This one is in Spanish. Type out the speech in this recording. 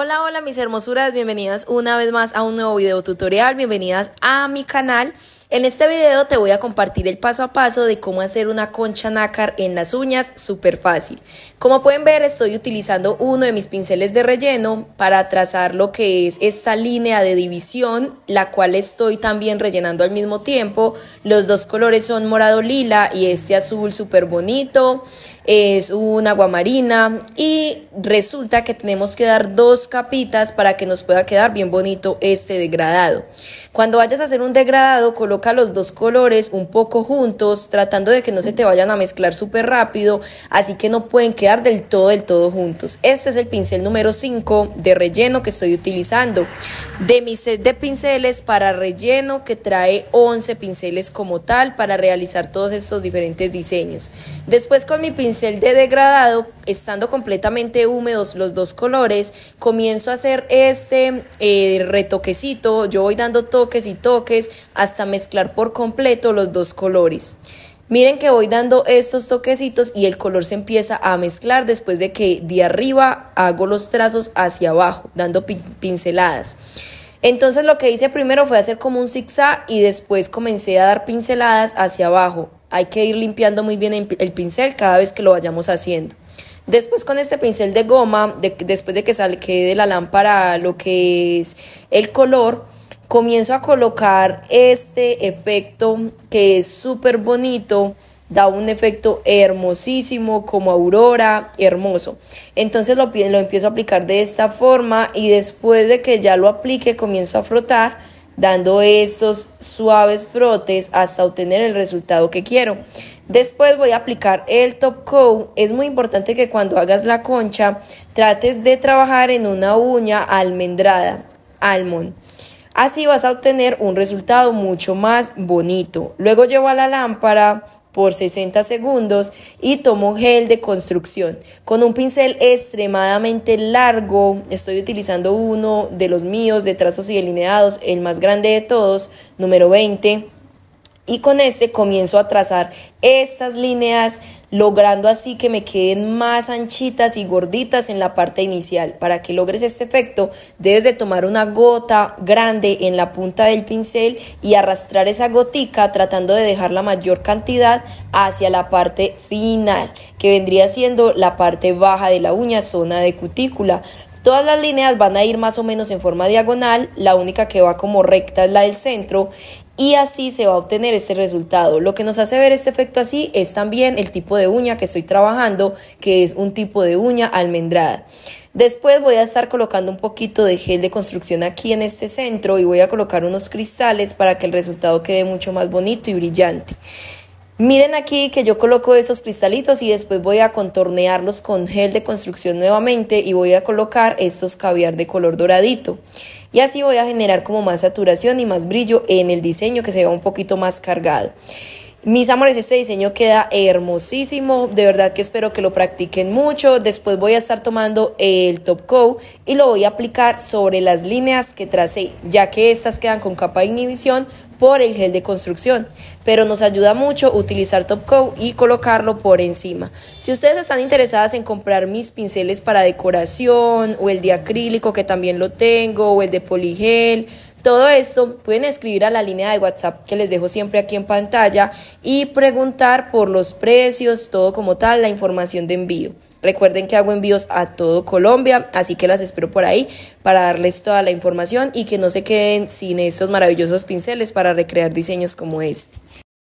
Hola, hola mis hermosuras, bienvenidas una vez más a un nuevo video tutorial, bienvenidas a mi canal. En este video te voy a compartir el paso a paso de cómo hacer una concha nácar en las uñas, súper fácil. Como pueden ver estoy utilizando uno de mis pinceles de relleno para trazar lo que es esta línea de división, la cual estoy también rellenando al mismo tiempo. Los dos colores son morado lila y este azul súper bonito, es un aguamarina y resulta que tenemos que dar dos capitas para que nos pueda quedar bien bonito este degradado. Cuando vayas a hacer un degradado coloca los dos colores un poco juntos, tratando de que no se te vayan a mezclar súper rápido, así que no pueden quedar del todo, del todo juntos. Este es el pincel número 5 de relleno que estoy utilizando. De mi set de pinceles para relleno que trae 11 pinceles como tal para realizar todos estos diferentes diseños. Después con mi pincel de degradado estando completamente húmedos los dos colores, comienzo a hacer este eh, retoquecito, yo voy dando toques y toques hasta mezclar por completo los dos colores. Miren que voy dando estos toquecitos y el color se empieza a mezclar después de que de arriba hago los trazos hacia abajo, dando pinceladas. Entonces lo que hice primero fue hacer como un zigzag y después comencé a dar pinceladas hacia abajo. Hay que ir limpiando muy bien el pincel cada vez que lo vayamos haciendo. Después con este pincel de goma, después de que salque de la lámpara lo que es el color, comienzo a colocar este efecto que es súper bonito, da un efecto hermosísimo como aurora, hermoso. Entonces lo, lo empiezo a aplicar de esta forma y después de que ya lo aplique comienzo a frotar dando estos suaves frotes hasta obtener el resultado que quiero. Después voy a aplicar el top coat. Es muy importante que cuando hagas la concha trates de trabajar en una uña almendrada, almond. Así vas a obtener un resultado mucho más bonito. Luego llevo a la lámpara por 60 segundos y tomo gel de construcción. Con un pincel extremadamente largo, estoy utilizando uno de los míos de trazos y delineados, el más grande de todos, número 20 y con este comienzo a trazar estas líneas logrando así que me queden más anchitas y gorditas en la parte inicial. Para que logres este efecto debes de tomar una gota grande en la punta del pincel y arrastrar esa gotica tratando de dejar la mayor cantidad hacia la parte final que vendría siendo la parte baja de la uña, zona de cutícula. Todas las líneas van a ir más o menos en forma diagonal, la única que va como recta es la del centro y así se va a obtener este resultado. Lo que nos hace ver este efecto así es también el tipo de uña que estoy trabajando, que es un tipo de uña almendrada. Después voy a estar colocando un poquito de gel de construcción aquí en este centro y voy a colocar unos cristales para que el resultado quede mucho más bonito y brillante. Miren aquí que yo coloco esos cristalitos y después voy a contornearlos con gel de construcción nuevamente y voy a colocar estos caviar de color doradito. Y así voy a generar como más saturación y más brillo en el diseño que se vea un poquito más cargado. Mis amores, este diseño queda hermosísimo, de verdad que espero que lo practiquen mucho. Después voy a estar tomando el top coat y lo voy a aplicar sobre las líneas que tracé, ya que estas quedan con capa de inhibición por el gel de construcción, pero nos ayuda mucho utilizar top coat y colocarlo por encima. Si ustedes están interesadas en comprar mis pinceles para decoración o el de acrílico que también lo tengo o el de poligel, todo esto pueden escribir a la línea de WhatsApp que les dejo siempre aquí en pantalla y preguntar por los precios, todo como tal, la información de envío. Recuerden que hago envíos a todo Colombia, así que las espero por ahí para darles toda la información y que no se queden sin estos maravillosos pinceles para recrear diseños como este.